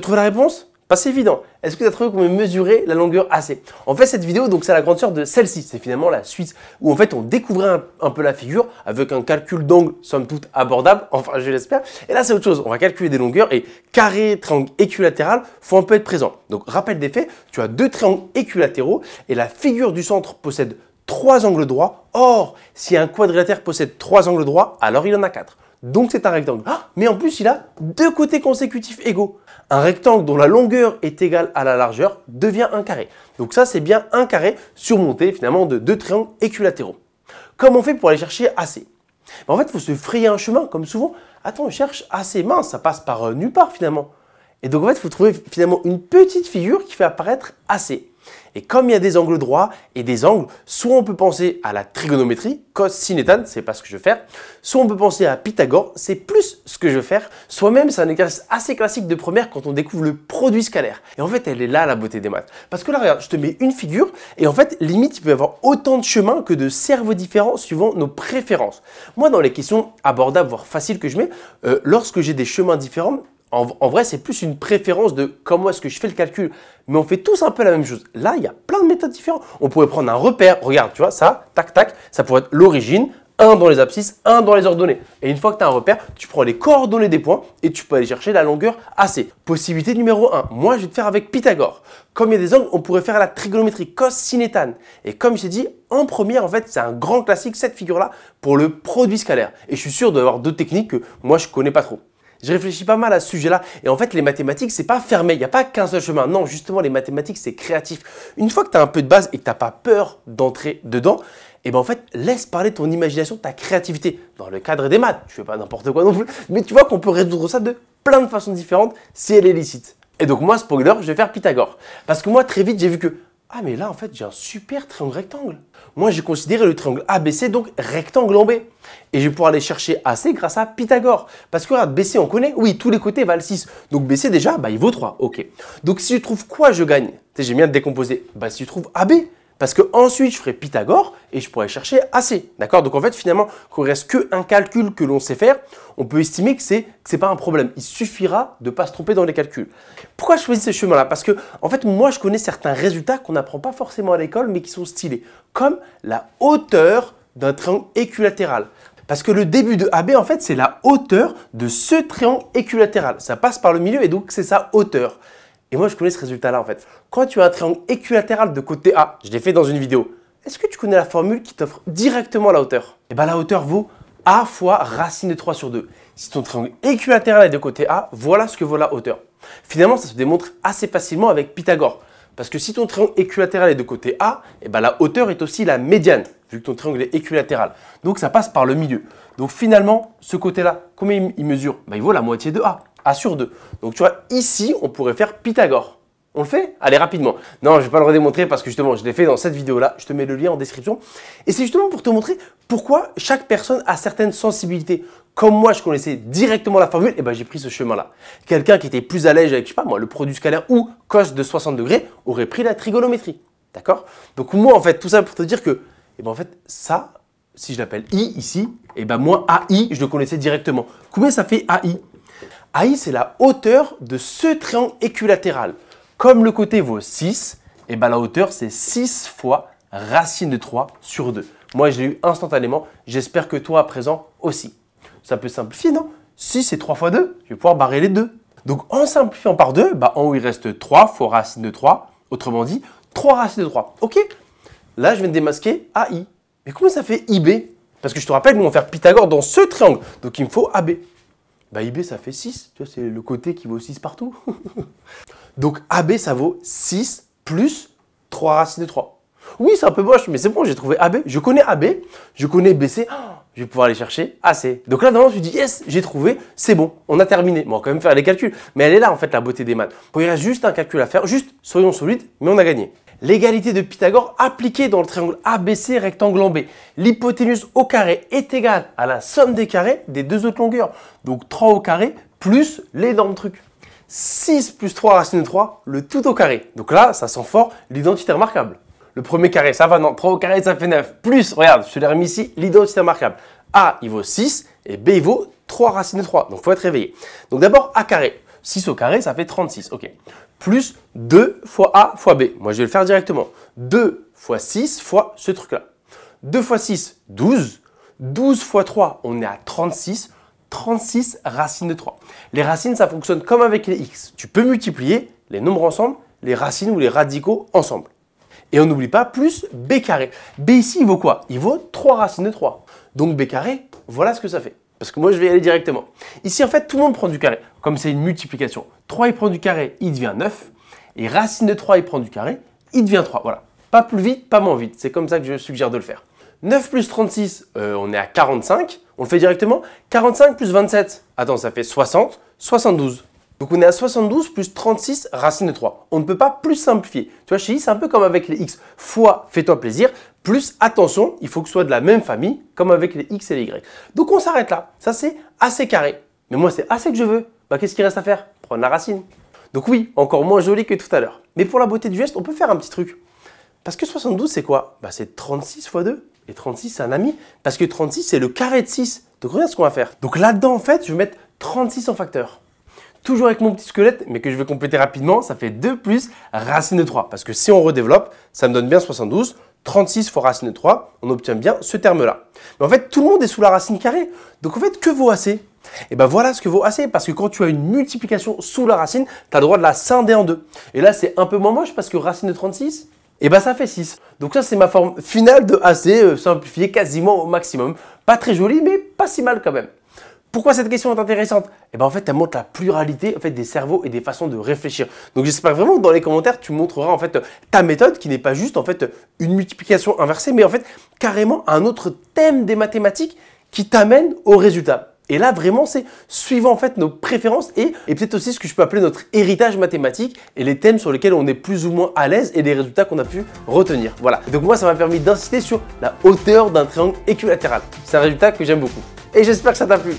Tu as la réponse Pas si évident. Est-ce que tu as trouvé comment mesurer la longueur AC En fait, cette vidéo, donc c'est la grande de celle-ci. C'est finalement la suite où en fait on découvrait un, un peu la figure avec un calcul d'angle somme toute abordable, enfin je l'espère. Et là, c'est autre chose. On va calculer des longueurs et carré, triangle équilatéral faut un peu être présent. Donc rappel des faits, tu as deux triangles équilatéraux et la figure du centre possède trois angles droits. Or, si un quadrilatère possède trois angles droits, alors il en a quatre donc c'est un rectangle. Ah, mais en plus, il a deux côtés consécutifs égaux. Un rectangle dont la longueur est égale à la largeur devient un carré. Donc ça, c'est bien un carré surmonté finalement de deux triangles équilatéraux. Comment on fait pour aller chercher AC En fait, il faut se frayer un chemin, comme souvent. Attends, on cherche AC mince, ça passe par euh, nulle part finalement. Et donc en fait, il faut trouver finalement une petite figure qui fait apparaître AC. Et comme il y a des angles droits et des angles, soit on peut penser à la trigonométrie, cos sin tan, c'est pas ce que je veux faire, soit on peut penser à Pythagore, c'est plus ce que je veux faire, soit même c'est un exercice assez classique de première quand on découvre le produit scalaire. Et en fait, elle est là la beauté des maths. Parce que là, regarde, je te mets une figure et en fait, limite, il peut y avoir autant de chemins que de cerveaux différents suivant nos préférences. Moi, dans les questions abordables, voire faciles que je mets, euh, lorsque j'ai des chemins différents, en, vrai, c'est plus une préférence de comment est-ce que je fais le calcul. Mais on fait tous un peu la même chose. Là, il y a plein de méthodes différentes. On pourrait prendre un repère. Regarde, tu vois, ça, tac, tac, ça pourrait être l'origine, un dans les abscisses, un dans les ordonnées. Et une fois que tu as un repère, tu prends les coordonnées des points et tu peux aller chercher la longueur AC. Possibilité numéro 1, moi je vais te faire avec Pythagore. Comme il y a des angles, on pourrait faire la trigonométrie cos Et comme je t'ai dit, en première, en fait, c'est un grand classique, cette figure-là, pour le produit scalaire. Et je suis sûr d'avoir deux techniques que moi je connais pas trop. Je réfléchis pas mal à ce sujet-là. Et en fait, les mathématiques, c'est pas fermé. Il n'y a pas qu'un seul chemin. Non, justement, les mathématiques, c'est créatif. Une fois que tu as un peu de base et que tu pas peur d'entrer dedans, et eh ben en fait, laisse parler ton imagination, ta créativité. Dans le cadre des maths, tu fais pas n'importe quoi non plus. Mais tu vois qu'on peut résoudre ça de plein de façons différentes si elle est licite. Et donc moi, spoiler, je vais faire Pythagore. Parce que moi, très vite, j'ai vu que ah, mais là, en fait, j'ai un super triangle rectangle. Moi, j'ai considéré le triangle ABC, donc rectangle en B. Et je vais pouvoir aller chercher AC grâce à Pythagore. Parce que regarde, BC, on connaît. Oui, tous les côtés valent 6. Donc BC, déjà, bah, il vaut 3. OK. Donc si je trouve quoi, je gagne J'ai bien décomposé. Bah, si tu trouves AB, parce que ensuite, je ferai Pythagore et je pourrais chercher assez. D'accord Donc en fait, finalement, qu'on reste qu'un calcul que l'on sait faire, on peut estimer que ce n'est pas un problème. Il suffira de ne pas se tromper dans les calculs. Pourquoi je choisis ce chemin-là Parce que en fait, moi, je connais certains résultats qu'on n'apprend pas forcément à l'école, mais qui sont stylés, comme la hauteur d'un triangle équilatéral. Parce que le début de AB, en fait, c'est la hauteur de ce triangle équilatéral. Ça passe par le milieu et donc c'est sa hauteur. Et moi, je connais ce résultat-là en fait. Quand tu as un triangle équilatéral de côté A, je l'ai fait dans une vidéo, est-ce que tu connais la formule qui t'offre directement la hauteur Eh bien, la hauteur vaut A fois racine de 3 sur 2. Si ton triangle équilatéral est de côté A, voilà ce que vaut la hauteur. Finalement, ça se démontre assez facilement avec Pythagore. Parce que si ton triangle équilatéral est de côté A, eh ben, la hauteur est aussi la médiane, vu que ton triangle est équilatéral. Donc ça passe par le milieu. Donc finalement, ce côté-là, combien il mesure ben, Il vaut la moitié de A. A sur 2. Donc tu vois, ici, on pourrait faire Pythagore. On le fait Allez, rapidement. Non, je vais pas le redémontrer parce que justement, je l'ai fait dans cette vidéo-là. Je te mets le lien en description. Et c'est justement pour te montrer pourquoi chaque personne a certaines sensibilités. Comme moi, je connaissais directement la formule, et eh ben j'ai pris ce chemin-là. Quelqu'un qui était plus à l'aise avec, je sais pas moi, le produit scalaire ou cos de 60 degrés aurait pris la trigonométrie. D'accord Donc moi, en fait, tout ça pour te dire que, et eh ben en fait, ça, si je l'appelle i ici, et eh ben moi, AI, je le connaissais directement. Combien ça fait AI AI, c'est la hauteur de ce triangle équilatéral. Comme le côté vaut 6, et eh ben, la hauteur, c'est 6 fois racine de 3 sur 2. Moi, je l'ai eu instantanément. J'espère que toi, à présent, aussi. Ça peut simplifier, non 6 et 3 fois 2, je vais pouvoir barrer les deux. Donc, en simplifiant par 2, bah, en haut, il reste 3 fois racine de 3. Autrement dit, 3 racine de 3. OK Là, je viens de démasquer AI. Mais comment ça fait IB Parce que je te rappelle, nous, on faire Pythagore dans ce triangle. Donc, il me faut AB bah IB ça fait 6, tu vois, c'est le côté qui vaut 6 partout. Donc AB ça vaut 6 plus 3 racines de 3. Oui, c'est un peu moche, mais c'est bon, j'ai trouvé AB. Je connais AB, je connais BC, je vais pouvoir aller chercher AC. Donc là, normalement, tu dis, yes, j'ai trouvé, c'est bon, on a terminé. on va quand même faire les calculs, mais elle est là, en fait, la beauté des maths. Il il a juste un calcul à faire, juste soyons solides, mais on a gagné l'égalité de Pythagore appliquée dans le triangle ABC rectangle en B. L'hypoténuse au carré est égale à la somme des carrés des deux autres longueurs, donc 3 au carré plus l'énorme truc. 6 plus 3 racine de 3, le tout au carré. Donc là, ça sent fort l'identité remarquable. Le premier carré, ça va, non, 3 au carré, ça fait 9. Plus, regarde, je te l'ai remis ici, l'identité remarquable. A, il vaut 6 et B, il vaut 3 racine de 3. Donc, faut être réveillé. Donc d'abord, A carré. 6 au carré, ça fait 36. OK. Plus 2 fois A fois B. Moi, je vais le faire directement. 2 fois 6 fois ce truc-là. 2 fois 6, 12. 12 fois 3, on est à 36. 36 racines de 3. Les racines, ça fonctionne comme avec les x. Tu peux multiplier les nombres ensemble, les racines ou les radicaux ensemble. Et on n'oublie pas plus b carré. b ici, il vaut quoi Il vaut 3 racines de 3. Donc b carré, voilà ce que ça fait. Parce que moi, je vais y aller directement. Ici, en fait, tout le monde prend du carré. Comme c'est une multiplication, 3, il prend du carré, il devient 9. Et racine de 3, il prend du carré, il devient 3. Voilà. Pas plus vite, pas moins vite. C'est comme ça que je suggère de le faire. 9 plus 36, euh, on est à 45. On le fait directement. 45 plus 27. Attends, ça fait 60, 72. Donc on est à 72 plus 36 racine de 3. On ne peut pas plus simplifier. Tu vois, chez I, c'est un peu comme avec les x. Fois, fais-toi plaisir, plus, attention, il faut que ce soit de la même famille, comme avec les X et les Y. Donc on s'arrête là. Ça, c'est assez carré. Mais moi, c'est assez que je veux. Bah, qu'est-ce qu'il reste à faire Prendre la racine. Donc oui, encore moins joli que tout à l'heure. Mais pour la beauté du geste, on peut faire un petit truc. Parce que 72, c'est quoi bah, C'est 36 fois 2. Et 36, c'est un ami. Parce que 36, c'est le carré de 6. Donc regarde ce qu'on va faire. Donc là-dedans, en fait, je vais mettre 36 en facteur toujours avec mon petit squelette, mais que je vais compléter rapidement, ça fait 2 plus racine de 3. Parce que si on redéveloppe, ça me donne bien 72. 36 fois racine de 3, on obtient bien ce terme-là. Mais en fait, tout le monde est sous la racine carrée. Donc en fait, que vaut AC et eh bien voilà ce que vaut AC, parce que quand tu as une multiplication sous la racine, tu as le droit de la scinder en deux. Et là, c'est un peu moins moche parce que racine de 36, et eh ben ça fait 6. Donc ça, c'est ma forme finale de AC, euh, simplifiée quasiment au maximum. Pas très joli, mais pas si mal quand même. Pourquoi cette question est intéressante Eh ben en fait, elle montre la pluralité en fait, des cerveaux et des façons de réfléchir. Donc j'espère vraiment que dans les commentaires, tu montreras en fait ta méthode qui n'est pas juste en fait une multiplication inversée, mais en fait carrément un autre thème des mathématiques qui t'amène au résultat. Et là, vraiment, c'est suivant en fait nos préférences et, peut-être aussi ce que je peux appeler notre héritage mathématique et les thèmes sur lesquels on est plus ou moins à l'aise et les résultats qu'on a pu retenir. Voilà. donc moi, ça m'a permis d'insister sur la hauteur d'un triangle équilatéral. C'est un résultat que j'aime beaucoup. Et j'espère que ça t'a plu.